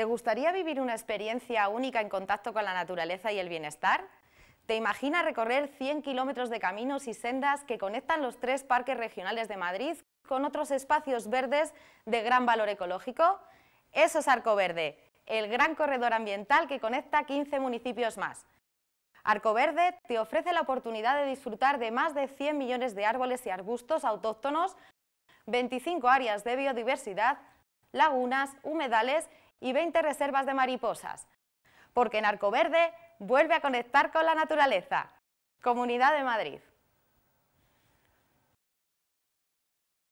¿Te gustaría vivir una experiencia única en contacto con la naturaleza y el bienestar? ¿Te imaginas recorrer 100 kilómetros de caminos y sendas que conectan los tres parques regionales de Madrid con otros espacios verdes de gran valor ecológico? Eso es Arco Verde, el gran corredor ambiental que conecta 15 municipios más. Arco Verde te ofrece la oportunidad de disfrutar de más de 100 millones de árboles y arbustos autóctonos, 25 áreas de biodiversidad, lagunas, humedales y 20 reservas de mariposas, porque Verde vuelve a conectar con la naturaleza. Comunidad de Madrid.